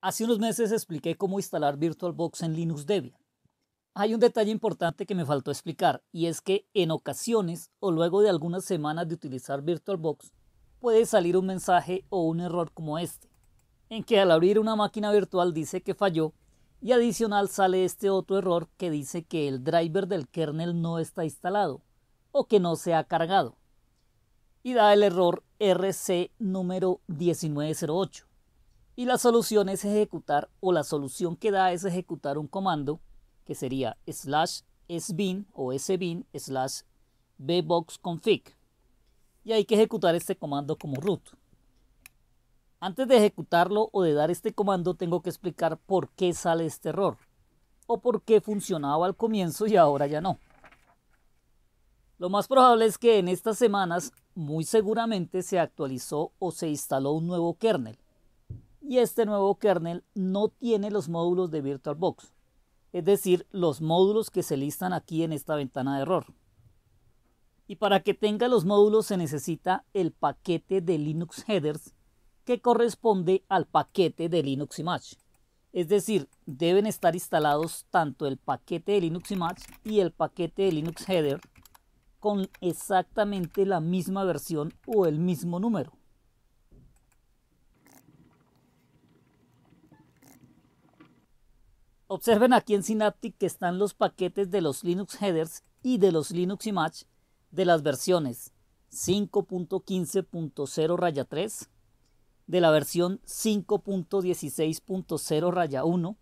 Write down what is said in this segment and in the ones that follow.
Hace unos meses expliqué cómo instalar VirtualBox en Linux Debian. Hay un detalle importante que me faltó explicar y es que en ocasiones o luego de algunas semanas de utilizar VirtualBox puede salir un mensaje o un error como este, en que al abrir una máquina virtual dice que falló y adicional sale este otro error que dice que el driver del kernel no está instalado o que no se ha cargado y da el error RC número 1908 y la solución es ejecutar, o la solución que da es ejecutar un comando que sería slash sbin o sbin slash config Y hay que ejecutar este comando como root. Antes de ejecutarlo o de dar este comando tengo que explicar por qué sale este error o por qué funcionaba al comienzo y ahora ya no. Lo más probable es que en estas semanas muy seguramente se actualizó o se instaló un nuevo kernel y este nuevo kernel no tiene los módulos de VirtualBox, es decir, los módulos que se listan aquí en esta ventana de error. Y para que tenga los módulos se necesita el paquete de Linux Headers que corresponde al paquete de Linux Image. Es decir, deben estar instalados tanto el paquete de Linux Image y el paquete de Linux Header con exactamente la misma versión o el mismo número. Observen aquí en Synaptic que están los paquetes de los Linux headers y de los Linux Image de las versiones 5.15.0 3, de la versión 5.16.0 1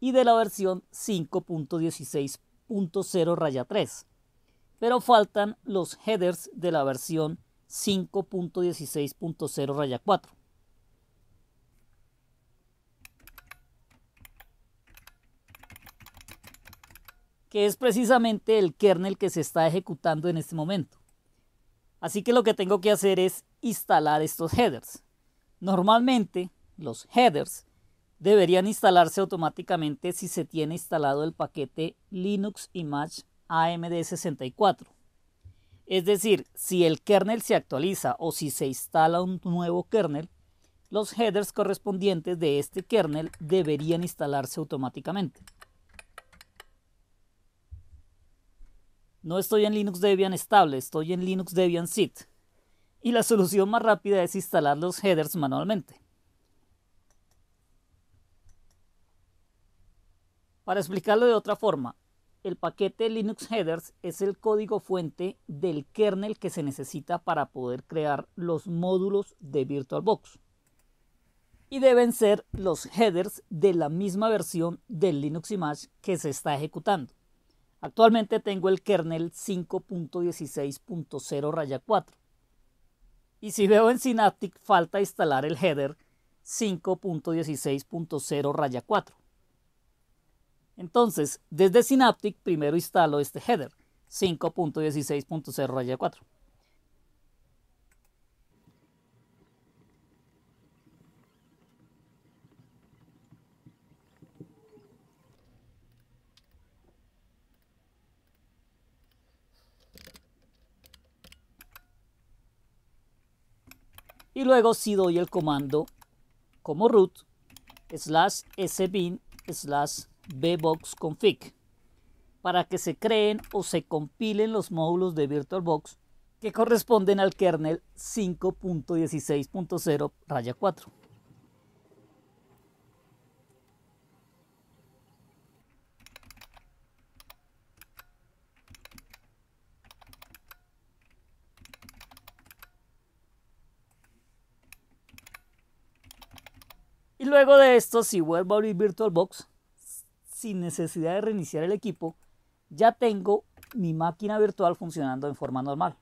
y de la versión 5.16.0 3. Pero faltan los headers de la versión 5.16.0 4. que es precisamente el kernel que se está ejecutando en este momento. Así que lo que tengo que hacer es instalar estos headers. Normalmente los headers deberían instalarse automáticamente si se tiene instalado el paquete Linux Image AMD64. Es decir, si el kernel se actualiza o si se instala un nuevo kernel, los headers correspondientes de este kernel deberían instalarse automáticamente. No estoy en Linux Debian estable, estoy en Linux Debian sit Y la solución más rápida es instalar los headers manualmente. Para explicarlo de otra forma, el paquete Linux Headers es el código fuente del kernel que se necesita para poder crear los módulos de VirtualBox. Y deben ser los headers de la misma versión del Linux Image que se está ejecutando. Actualmente tengo el kernel 5.16.0 4. Y si veo en Synaptic falta instalar el header 5.16.0 4. Entonces, desde Synaptic primero instalo este header 5.16.0 4. Y luego si doy el comando como root slash sbin slash config para que se creen o se compilen los módulos de VirtualBox que corresponden al kernel 5.16.0 raya 4. luego de esto, si vuelvo a abrir VirtualBox, sin necesidad de reiniciar el equipo, ya tengo mi máquina virtual funcionando en forma normal.